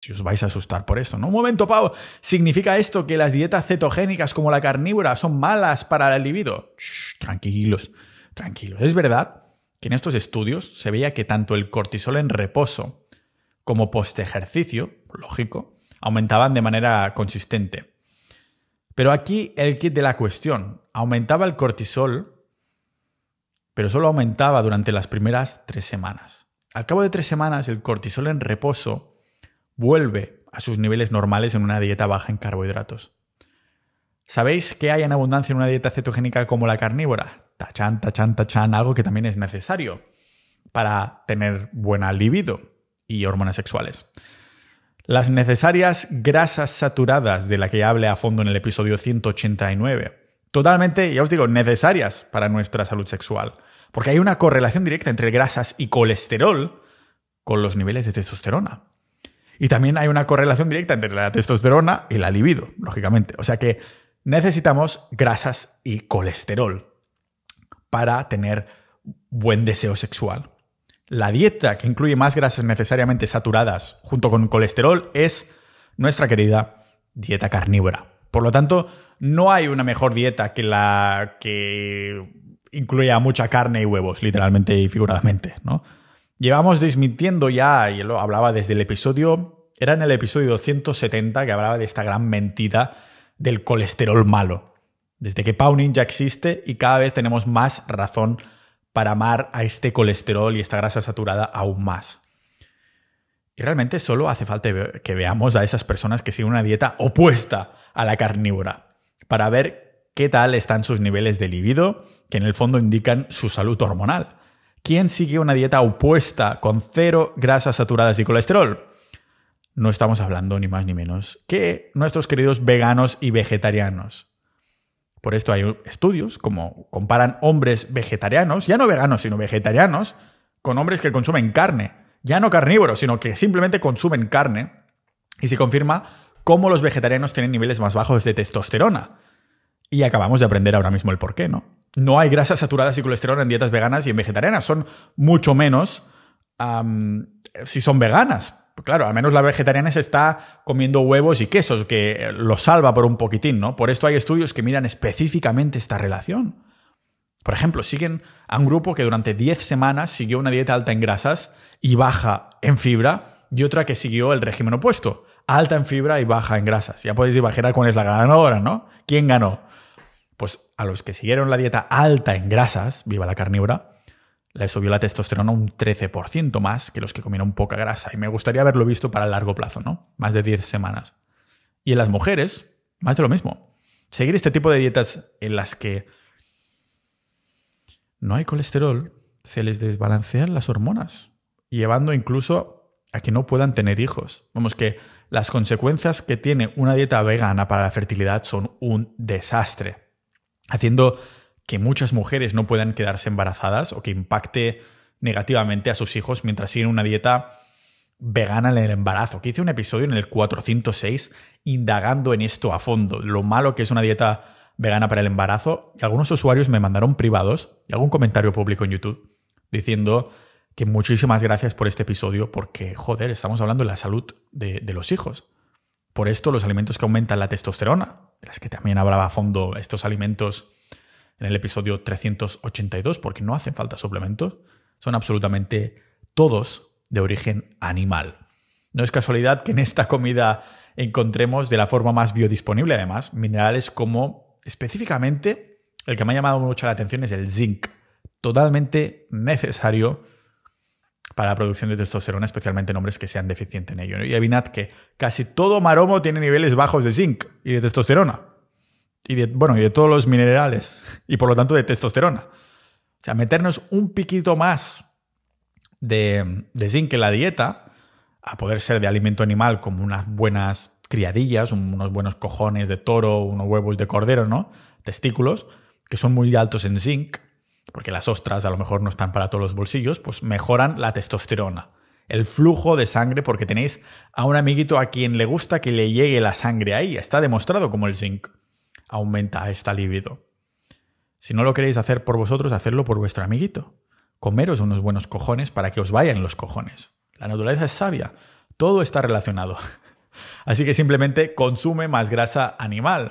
Si os vais a asustar por esto, ¿no? Un momento, Pau. ¿Significa esto que las dietas cetogénicas como la carnívora son malas para el libido? tranquilos, tranquilos. Es verdad que en estos estudios se veía que tanto el cortisol en reposo como post ejercicio, lógico, aumentaban de manera consistente. Pero aquí el kit de la cuestión. Aumentaba el cortisol, pero solo aumentaba durante las primeras tres semanas. Al cabo de tres semanas, el cortisol en reposo vuelve a sus niveles normales en una dieta baja en carbohidratos. ¿Sabéis qué hay en abundancia en una dieta cetogénica como la carnívora? Tachan, tachan, tachan, algo que también es necesario para tener buena libido y hormonas sexuales. Las necesarias grasas saturadas, de la que ya hablé a fondo en el episodio 189. Totalmente, ya os digo, necesarias para nuestra salud sexual. Porque hay una correlación directa entre grasas y colesterol con los niveles de testosterona. Y también hay una correlación directa entre la testosterona y la libido, lógicamente. O sea que necesitamos grasas y colesterol para tener buen deseo sexual. La dieta que incluye más grasas necesariamente saturadas junto con colesterol es nuestra querida dieta carnívora. Por lo tanto, no hay una mejor dieta que la que incluya mucha carne y huevos, literalmente y figuradamente, ¿no? Llevamos desmintiendo ya, y lo hablaba desde el episodio era en el episodio 270 que hablaba de esta gran mentira del colesterol malo. Desde que Pawning ya existe y cada vez tenemos más razón para amar a este colesterol y esta grasa saturada aún más. Y realmente solo hace falta que veamos a esas personas que siguen una dieta opuesta a la carnívora para ver qué tal están sus niveles de libido, que en el fondo indican su salud hormonal. ¿Quién sigue una dieta opuesta con cero grasas saturadas y colesterol? no estamos hablando ni más ni menos que nuestros queridos veganos y vegetarianos. Por esto hay estudios como comparan hombres vegetarianos, ya no veganos, sino vegetarianos, con hombres que consumen carne, ya no carnívoros, sino que simplemente consumen carne, y se confirma cómo los vegetarianos tienen niveles más bajos de testosterona. Y acabamos de aprender ahora mismo el por qué, ¿no? No hay grasas saturadas y colesterol en dietas veganas y en vegetarianas, son mucho menos si son veganas, pues claro, al menos la vegetariana se está comiendo huevos y quesos, que eh, lo salva por un poquitín, ¿no? Por esto hay estudios que miran específicamente esta relación. Por ejemplo, siguen a un grupo que durante 10 semanas siguió una dieta alta en grasas y baja en fibra, y otra que siguió el régimen opuesto, alta en fibra y baja en grasas. Ya podéis imaginar cuál es la ganadora, ¿no? ¿Quién ganó? Pues a los que siguieron la dieta alta en grasas, viva la carnívora, les subió la testosterona un 13% más que los que comieron poca grasa. Y me gustaría haberlo visto para el largo plazo, ¿no? Más de 10 semanas. Y en las mujeres, más de lo mismo. Seguir este tipo de dietas en las que no hay colesterol, se les desbalancean las hormonas, llevando incluso a que no puedan tener hijos. Vamos que las consecuencias que tiene una dieta vegana para la fertilidad son un desastre, haciendo que muchas mujeres no puedan quedarse embarazadas o que impacte negativamente a sus hijos mientras siguen una dieta vegana en el embarazo, que hice un episodio en el 406 indagando en esto a fondo, lo malo que es una dieta vegana para el embarazo, y algunos usuarios me mandaron privados y algún comentario público en YouTube diciendo que muchísimas gracias por este episodio porque, joder, estamos hablando de la salud de, de los hijos. Por esto los alimentos que aumentan la testosterona, de las que también hablaba a fondo, estos alimentos en el episodio 382, porque no hacen falta suplementos, son absolutamente todos de origen animal. No es casualidad que en esta comida encontremos de la forma más biodisponible, además, minerales como específicamente el que me ha llamado mucho la atención es el zinc, totalmente necesario para la producción de testosterona, especialmente en hombres que sean deficientes en ello. Y adivinad que casi todo maromo tiene niveles bajos de zinc y de testosterona y de, bueno, y de todos los minerales y por lo tanto de testosterona. O sea, meternos un piquito más de, de zinc en la dieta, a poder ser de alimento animal como unas buenas criadillas, unos buenos cojones de toro, unos huevos de cordero, ¿no? Testículos, que son muy altos en zinc, porque las ostras a lo mejor no están para todos los bolsillos, pues mejoran la testosterona, el flujo de sangre, porque tenéis a un amiguito a quien le gusta que le llegue la sangre ahí, está demostrado como el zinc aumenta esta libido. Si no lo queréis hacer por vosotros, hacedlo por vuestro amiguito. Comeros unos buenos cojones para que os vayan los cojones. La naturaleza es sabia, todo está relacionado. Así que simplemente consume más grasa animal.